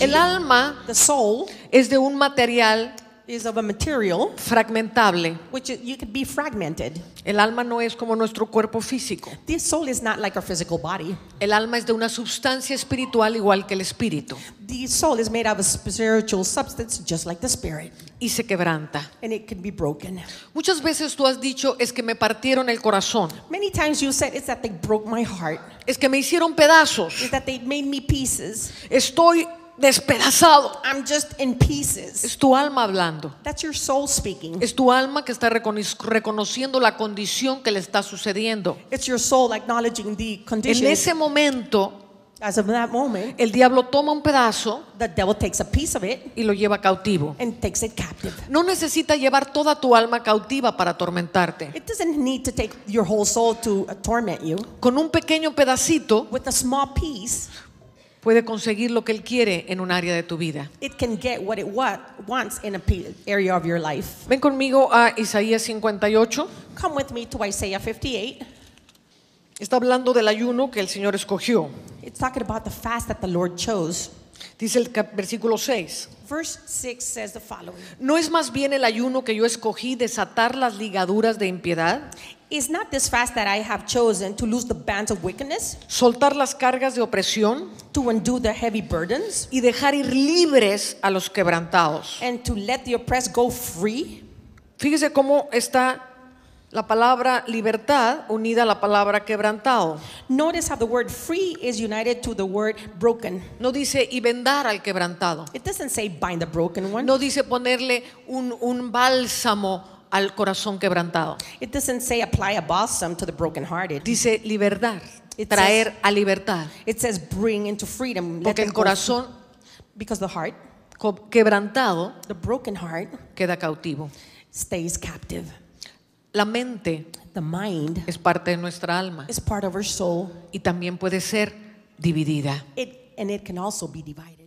el alma the soul, es de un material is of a material fragmentable. Which you could be fragmented. El alma no es como nuestro cuerpo físico. The soul is not like our physical body. El alma es de una sustancia espiritual igual que el espíritu. The soul is made of a spiritual substance just like the spirit. Y se quebranta. And it can be broken. Muchas veces tú has dicho es que me partieron el corazón. Many times you said it's that they broke my heart. Es que me hicieron pedazos. It's that they made me pieces. Estoy despedazado. I'm just in pieces. Es tu alma hablando. That's your soul speaking. Es tu alma que está recono reconociendo la condición que le está sucediendo. It's your soul acknowledging the condition. En ese momento As of that moment, el diablo toma un pedazo the devil takes a piece of it, y lo lleva cautivo. And takes it captive. No necesita llevar toda tu alma cautiva para atormentarte. It doesn't need to take your whole soul to torment you. Con un pequeño pedacito, With a small piece, puede conseguir lo que él quiere en un área de tu vida. Ven conmigo a Isaías 58. Está hablando del ayuno que el Señor escogió. Dice el versículo 6. 6 No es más bien el ayuno que yo escogí desatar las ligaduras de impiedad Is not this fast that I have chosen to lose the bands of wickedness? Soltar las cargas de opresión. To undo the heavy burdens. Y dejar ir libres a los quebrantados. And to let the oppressed go free. Fíjese cómo está la palabra libertad unida a la palabra quebrantado. Notice how the word free is united to the word broken. No dice y vendar al quebrantado. It doesn't say bind the broken one. No dice ponerle un, un bálsamo al corazón quebrantado. It doesn't say apply a balsam to the brokenhearted. Dice libertad. traer says, a libertad. It says bring into freedom. Porque el corazón because the heart quebrantado the broken heart queda cautivo. Stays captive. La mente the mind es parte de nuestra alma. Is part of our soul. Y también puede ser dividida. It, and it can also be divided.